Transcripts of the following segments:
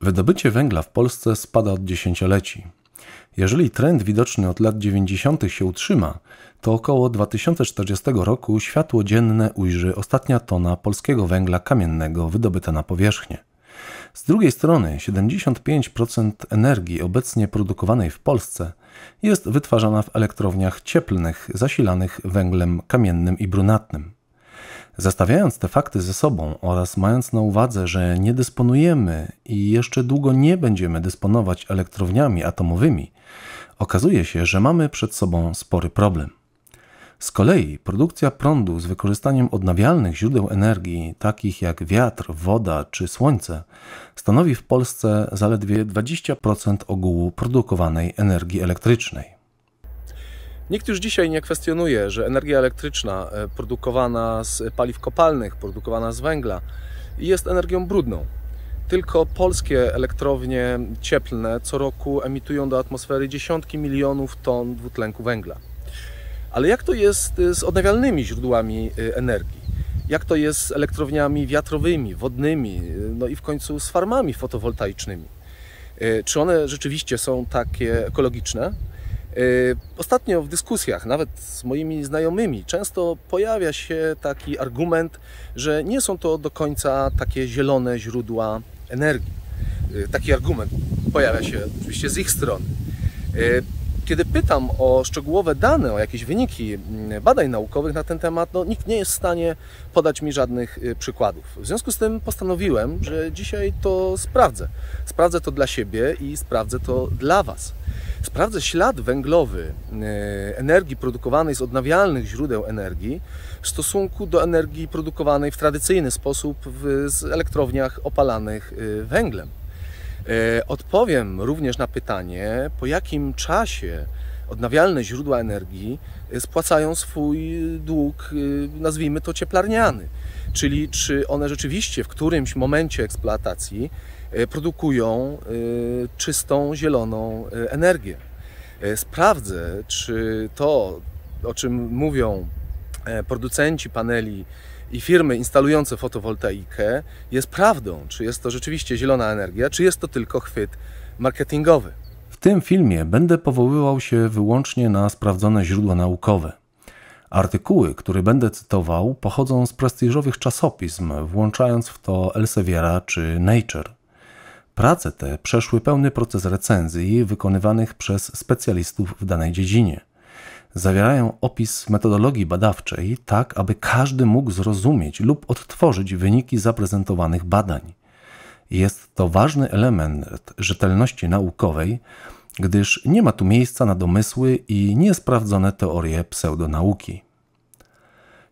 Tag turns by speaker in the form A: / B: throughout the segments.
A: Wydobycie węgla w Polsce spada od dziesięcioleci. Jeżeli trend widoczny od lat 90. się utrzyma, to około 2040 roku światło dzienne ujrzy ostatnia tona polskiego węgla kamiennego wydobyta na powierzchnię. Z drugiej strony 75% energii obecnie produkowanej w Polsce jest wytwarzana w elektrowniach cieplnych zasilanych węglem kamiennym i brunatnym. Zastawiając te fakty ze sobą oraz mając na uwadze, że nie dysponujemy i jeszcze długo nie będziemy dysponować elektrowniami atomowymi, okazuje się, że mamy przed sobą spory problem. Z kolei produkcja prądu z wykorzystaniem odnawialnych źródeł energii, takich jak wiatr, woda czy słońce, stanowi w Polsce zaledwie 20% ogółu produkowanej energii elektrycznej. Nikt już dzisiaj nie kwestionuje, że energia elektryczna e, produkowana z paliw kopalnych, produkowana z węgla jest energią brudną. Tylko polskie elektrownie cieplne co roku emitują do atmosfery dziesiątki milionów ton dwutlenku węgla. Ale jak to jest e, z odnawialnymi źródłami e, energii? Jak to jest z elektrowniami wiatrowymi, wodnymi, no i w końcu z farmami fotowoltaicznymi? Czy one rzeczywiście są takie ekologiczne? Y, ostatnio w dyskusjach, nawet z moimi znajomymi, często pojawia się taki argument, że nie są to do końca takie zielone źródła energii. Y, taki argument pojawia się oczywiście z ich strony. Y, kiedy pytam o szczegółowe dane, o jakieś wyniki mm, badań naukowych na ten temat, no, nikt nie jest w stanie podać mi żadnych y, przykładów. W związku z tym postanowiłem, że dzisiaj to sprawdzę. Sprawdzę to dla siebie i sprawdzę to dla Was. Sprawdzę ślad węglowy y, energii produkowanej z odnawialnych źródeł energii w stosunku do energii produkowanej w tradycyjny sposób w, z elektrowniach opalanych y, węglem. E, odpowiem również na pytanie, po jakim czasie odnawialne źródła energii e, spłacają swój dług, e, nazwijmy to cieplarniany. Czyli czy one rzeczywiście w którymś momencie eksploatacji produkują czystą, zieloną energię. Sprawdzę, czy to, o czym mówią producenci paneli i firmy instalujące fotowoltaikę jest prawdą, czy jest to rzeczywiście zielona energia, czy jest to tylko chwyt marketingowy. W tym filmie będę powoływał się wyłącznie na sprawdzone źródła naukowe. Artykuły, które będę cytował, pochodzą z prestiżowych czasopism, włączając w to Elseviera czy Nature. Prace te przeszły pełny proces recenzji wykonywanych przez specjalistów w danej dziedzinie zawierają opis metodologii badawczej, tak aby każdy mógł zrozumieć lub odtworzyć wyniki zaprezentowanych badań. Jest to ważny element rzetelności naukowej, gdyż nie ma tu miejsca na domysły i niesprawdzone teorie pseudonauki.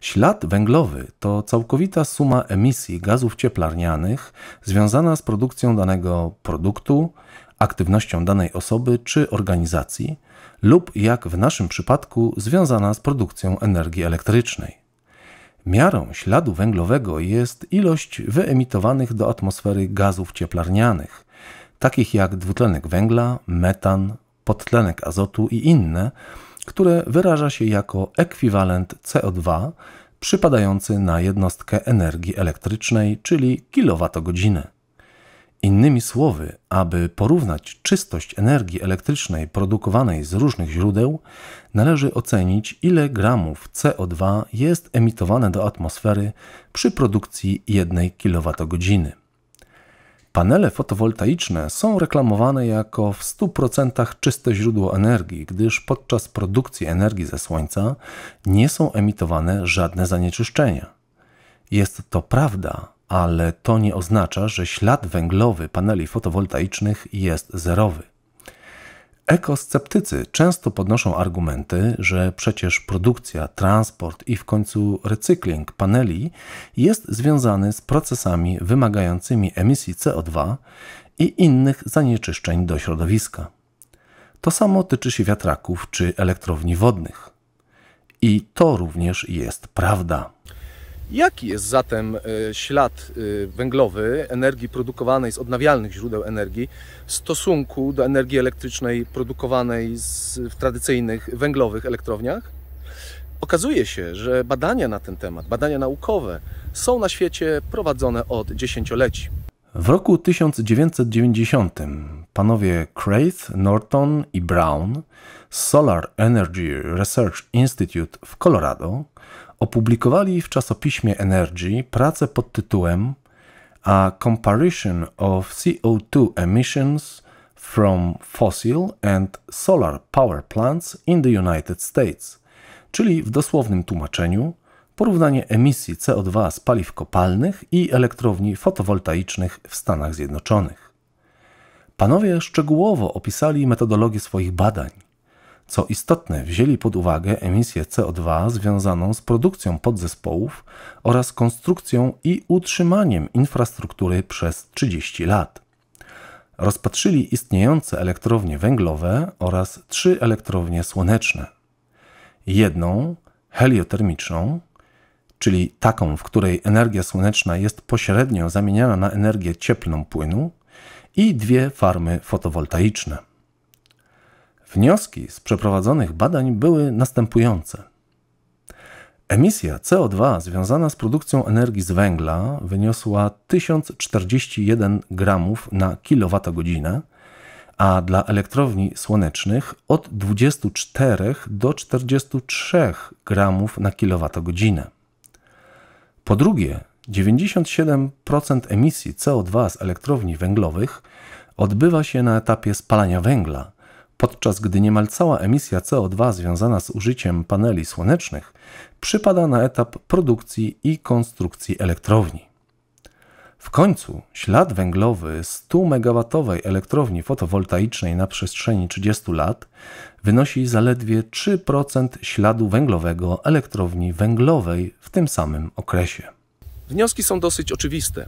A: Ślad węglowy to całkowita suma emisji gazów cieplarnianych związana z produkcją danego produktu, aktywnością danej osoby czy organizacji lub jak w naszym przypadku związana z produkcją energii elektrycznej. Miarą śladu węglowego jest ilość wyemitowanych do atmosfery gazów cieplarnianych, takich jak dwutlenek węgla, metan, podtlenek azotu i inne, które wyraża się jako ekwiwalent CO2 przypadający na jednostkę energii elektrycznej, czyli kilowatogodzinę. Innymi słowy, aby porównać czystość energii elektrycznej produkowanej z różnych źródeł, należy ocenić, ile gramów CO2 jest emitowane do atmosfery przy produkcji 1 kWh. Panele fotowoltaiczne są reklamowane jako w 100% czyste źródło energii, gdyż podczas produkcji energii ze słońca nie są emitowane żadne zanieczyszczenia. Jest to prawda, ale to nie oznacza, że ślad węglowy paneli fotowoltaicznych jest zerowy. Ekosceptycy często podnoszą argumenty, że przecież produkcja, transport i w końcu recykling paneli jest związany z procesami wymagającymi emisji CO2 i innych zanieczyszczeń do środowiska. To samo tyczy się wiatraków czy elektrowni wodnych. I to również jest prawda. Jaki jest zatem e, ślad e, węglowy energii produkowanej z odnawialnych źródeł energii w stosunku do energii elektrycznej produkowanej z, w tradycyjnych węglowych elektrowniach? Okazuje się, że badania na ten temat, badania naukowe, są na świecie prowadzone od dziesięcioleci. W roku 1990 panowie Craith, Norton i Brown z Solar Energy Research Institute w Colorado opublikowali w czasopiśmie Energy pracę pod tytułem A Comparison of CO2 Emissions from Fossil and Solar Power Plants in the United States, czyli w dosłownym tłumaczeniu porównanie emisji CO2 z paliw kopalnych i elektrowni fotowoltaicznych w Stanach Zjednoczonych. Panowie szczegółowo opisali metodologię swoich badań, co istotne, wzięli pod uwagę emisję CO2 związaną z produkcją podzespołów oraz konstrukcją i utrzymaniem infrastruktury przez 30 lat. Rozpatrzyli istniejące elektrownie węglowe oraz trzy elektrownie słoneczne. Jedną, heliotermiczną, czyli taką, w której energia słoneczna jest pośrednio zamieniana na energię cieplną płynu, i dwie farmy fotowoltaiczne. Wnioski z przeprowadzonych badań były następujące. Emisja CO2 związana z produkcją energii z węgla wyniosła 1041 gramów na kilowatogodzinę, a dla elektrowni słonecznych od 24 do 43 gramów na kilowatogodzinę. Po drugie, 97% emisji CO2 z elektrowni węglowych odbywa się na etapie spalania węgla – podczas gdy niemal cała emisja CO2 związana z użyciem paneli słonecznych przypada na etap produkcji i konstrukcji elektrowni. W końcu ślad węglowy 100 MW elektrowni fotowoltaicznej na przestrzeni 30 lat wynosi zaledwie 3% śladu węglowego elektrowni węglowej w tym samym okresie. Wnioski są dosyć oczywiste.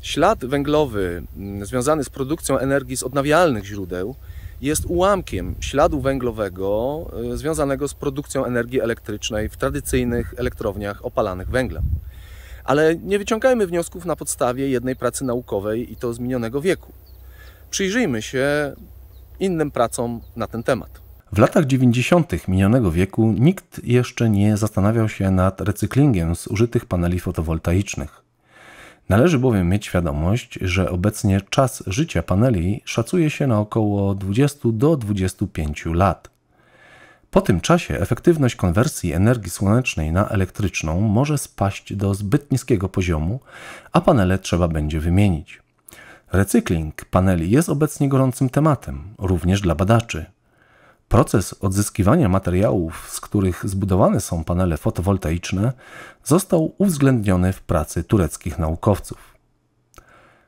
A: Ślad węglowy mm, związany z produkcją energii z odnawialnych źródeł jest ułamkiem śladu węglowego y, związanego z produkcją energii elektrycznej w tradycyjnych elektrowniach opalanych węglem. Ale nie wyciągajmy wniosków na podstawie jednej pracy naukowej i to z minionego wieku. Przyjrzyjmy się innym pracom na ten temat. W latach 90. minionego wieku nikt jeszcze nie zastanawiał się nad recyklingiem zużytych paneli fotowoltaicznych. Należy bowiem mieć świadomość, że obecnie czas życia paneli szacuje się na około 20 do 25 lat. Po tym czasie efektywność konwersji energii słonecznej na elektryczną może spaść do zbyt niskiego poziomu, a panele trzeba będzie wymienić. Recykling paneli jest obecnie gorącym tematem, również dla badaczy. Proces odzyskiwania materiałów, z których zbudowane są panele fotowoltaiczne, został uwzględniony w pracy tureckich naukowców.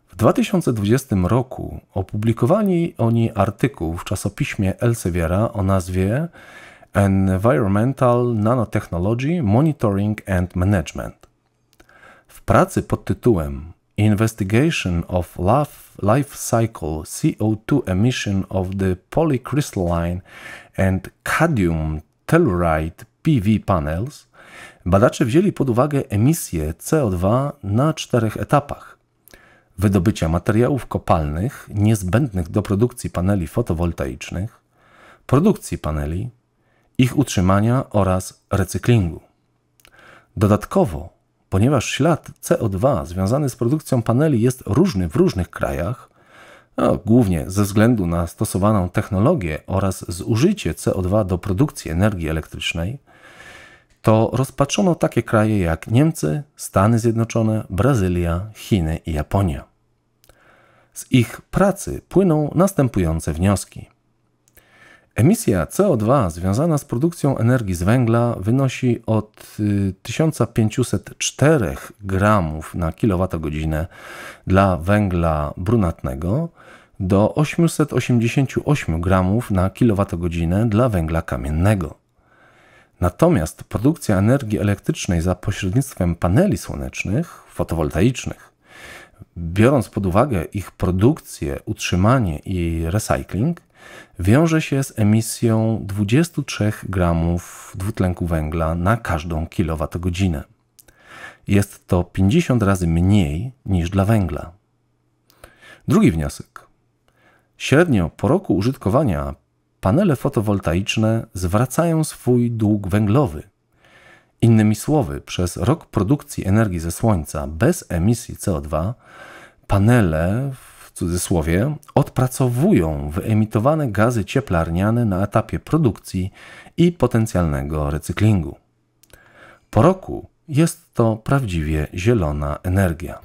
A: W 2020 roku opublikowali oni artykuł w czasopiśmie Elseviera o nazwie Environmental Nanotechnology Monitoring and Management. W pracy pod tytułem Investigation of Life Cycle CO2 Emission of the Polycrystalline and Cadmium Telluride PV Panels, badacze wzięli pod uwagę emisję CO2 na czterech etapach. Wydobycia materiałów kopalnych niezbędnych do produkcji paneli fotowoltaicznych, produkcji paneli, ich utrzymania oraz recyklingu. Dodatkowo Ponieważ ślad CO2 związany z produkcją paneli jest różny w różnych krajach, no, głównie ze względu na stosowaną technologię oraz zużycie CO2 do produkcji energii elektrycznej, to rozpatrzono takie kraje jak Niemcy, Stany Zjednoczone, Brazylia, Chiny i Japonia. Z ich pracy płyną następujące wnioski. Emisja CO2 związana z produkcją energii z węgla wynosi od 1504 y, gramów na kilowatogodzinę dla węgla brunatnego do 888 gramów na kilowatogodzinę dla węgla kamiennego. Natomiast produkcja energii elektrycznej za pośrednictwem paneli słonecznych, fotowoltaicznych, biorąc pod uwagę ich produkcję, utrzymanie i recykling, wiąże się z emisją 23 gramów dwutlenku węgla na każdą kilowatogodzinę. Jest to 50 razy mniej niż dla węgla. Drugi wniosek. Średnio po roku użytkowania panele fotowoltaiczne zwracają swój dług węglowy. Innymi słowy, przez rok produkcji energii ze słońca bez emisji CO2 panele cudzysłowie, odpracowują wyemitowane gazy cieplarniane na etapie produkcji i potencjalnego recyklingu. Po roku jest to prawdziwie zielona energia.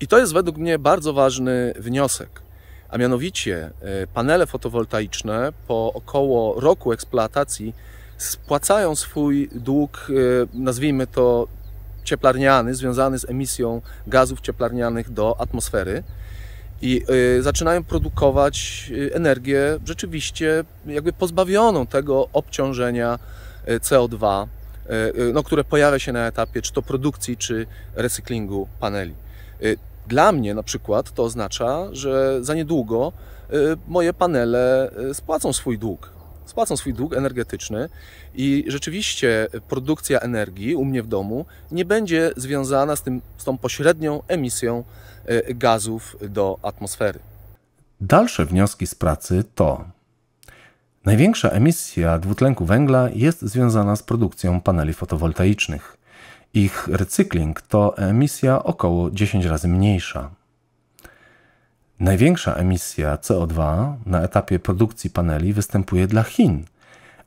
A: I to jest według mnie bardzo ważny wniosek. A mianowicie e, panele fotowoltaiczne po około roku eksploatacji spłacają swój dług, e, nazwijmy to cieplarniany, związany z emisją gazów cieplarnianych do atmosfery i y, zaczynają produkować y, energię rzeczywiście jakby pozbawioną tego obciążenia y, CO2, y, y, no, które pojawia się na etapie czy to produkcji, czy recyklingu paneli. Y, dla mnie na przykład to oznacza, że za niedługo moje panele spłacą swój dług, spłacą swój dług energetyczny i rzeczywiście produkcja energii u mnie w domu nie będzie związana z, tym, z tą pośrednią emisją e, gazów do atmosfery. Dalsze wnioski z pracy to Największa emisja dwutlenku węgla jest związana z produkcją paneli fotowoltaicznych. Ich recykling to emisja około 10 razy mniejsza. Największa emisja CO2 na etapie produkcji paneli występuje dla Chin,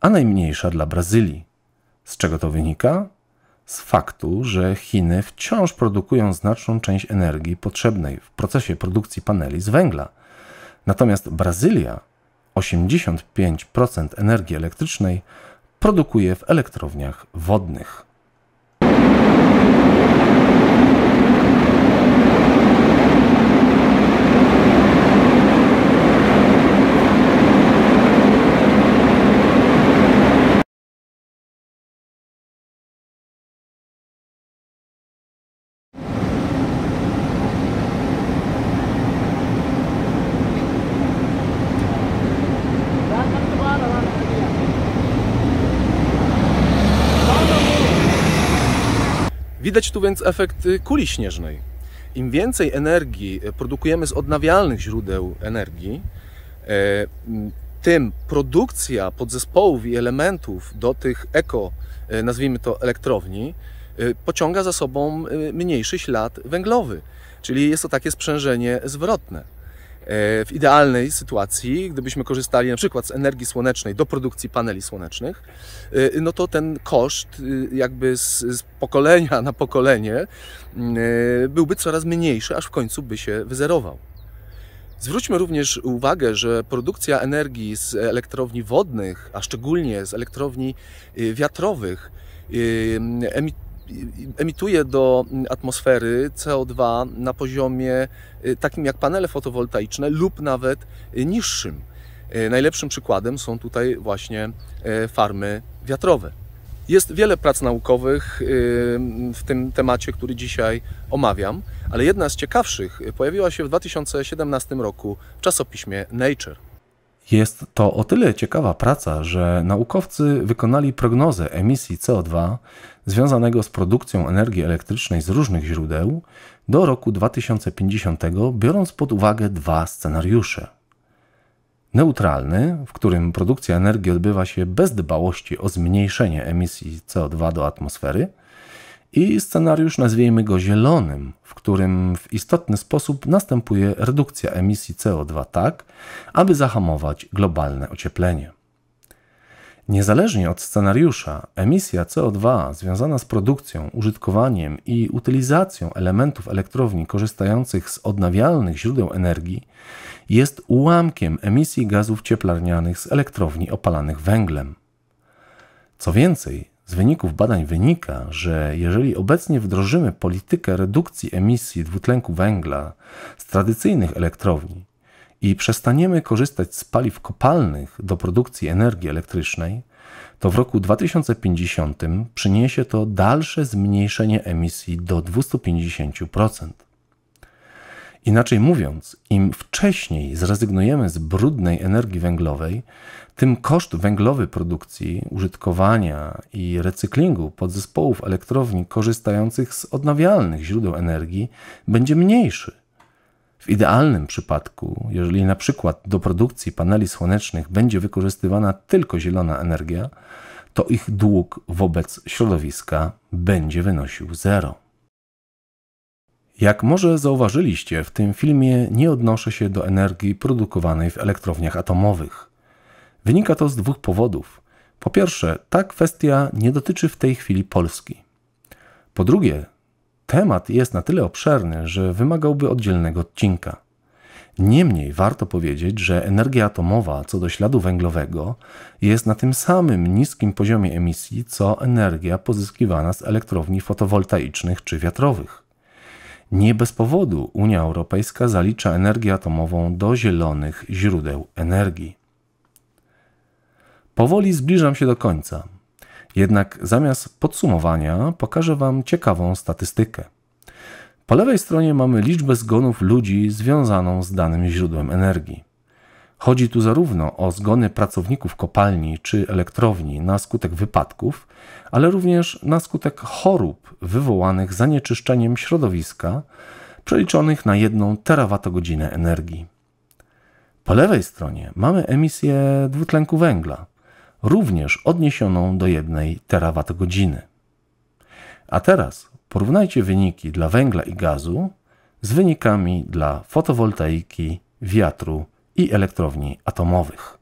A: a najmniejsza dla Brazylii. Z czego to wynika? Z faktu, że Chiny wciąż produkują znaczną część energii potrzebnej w procesie produkcji paneli z węgla. Natomiast Brazylia 85% energii elektrycznej produkuje w elektrowniach wodnych. Widać tu więc efekt y, kuli śnieżnej. Im więcej energii y, produkujemy z odnawialnych źródeł energii, y, tym produkcja podzespołów i elementów do tych eko, nazwijmy to elektrowni, pociąga za sobą mniejszy ślad węglowy. Czyli jest to takie sprzężenie zwrotne. E, w idealnej sytuacji, gdybyśmy korzystali na przykład z energii słonecznej do produkcji paneli słonecznych, e, no to ten koszt e, jakby z, z pokolenia na pokolenie byłby coraz mniejszy, aż w końcu by się wyzerował. Zwróćmy również uwagę, że produkcja energii z elektrowni wodnych, a szczególnie z elektrowni wiatrowych, emituje emituje do atmosfery CO2 na poziomie y, takim jak panele fotowoltaiczne lub nawet y, niższym. Y, najlepszym przykładem są tutaj właśnie farmy wiatrowe. Jest wiele prac naukowych w tym temacie, który dzisiaj omawiam, ale jedna z ciekawszych pojawiła się w 2017 roku w czasopiśmie Nature. Jest to o tyle ciekawa praca, że naukowcy wykonali prognozę emisji CO2 związanego z produkcją energii elektrycznej z różnych źródeł do roku 2050, biorąc pod uwagę dwa scenariusze. Neutralny, w którym produkcja energii odbywa się bez dbałości o zmniejszenie emisji CO2 do atmosfery – i scenariusz nazwijmy go zielonym, w którym w istotny sposób następuje redukcja emisji CO2 tak, aby zahamować globalne ocieplenie. Niezależnie od scenariusza, emisja CO2 związana z produkcją, użytkowaniem i utylizacją elementów elektrowni korzystających z odnawialnych źródeł energii jest ułamkiem emisji gazów cieplarnianych z elektrowni opalanych węglem. Co więcej, z wyników badań wynika, że jeżeli obecnie wdrożymy politykę redukcji emisji dwutlenku węgla z tradycyjnych elektrowni i przestaniemy korzystać z paliw kopalnych do produkcji energii elektrycznej, to w roku 2050 przyniesie to dalsze zmniejszenie emisji do 250%. Inaczej mówiąc, im wcześniej zrezygnujemy z brudnej energii węglowej, tym koszt węglowy produkcji, użytkowania i recyklingu podzespołów elektrowni korzystających z odnawialnych źródeł energii będzie mniejszy. W idealnym przypadku, jeżeli na przykład do produkcji paneli słonecznych będzie wykorzystywana tylko zielona energia, to ich dług wobec środowiska będzie wynosił zero. Jak może zauważyliście, w tym filmie nie odnoszę się do energii produkowanej w elektrowniach atomowych. Wynika to z dwóch powodów. Po pierwsze, ta kwestia nie dotyczy w tej chwili Polski. Po drugie, temat jest na tyle obszerny, że wymagałby oddzielnego odcinka. Niemniej warto powiedzieć, że energia atomowa co do śladu węglowego jest na tym samym niskim poziomie emisji co energia pozyskiwana z elektrowni fotowoltaicznych czy wiatrowych. Nie bez powodu Unia Europejska zalicza energię atomową do zielonych źródeł energii. Powoli zbliżam się do końca. Jednak zamiast podsumowania pokażę Wam ciekawą statystykę. Po lewej stronie mamy liczbę zgonów ludzi związaną z danym źródłem energii. Chodzi tu zarówno o zgony pracowników kopalni czy elektrowni na skutek wypadków, ale również na skutek chorób wywołanych zanieczyszczeniem środowiska, przeliczonych na 1 terawatogodzinę energii. Po lewej stronie mamy emisję dwutlenku węgla, również odniesioną do 1 terawatogodziny. A teraz porównajcie wyniki dla węgla i gazu z wynikami dla fotowoltaiki, wiatru i elektrowni atomowych.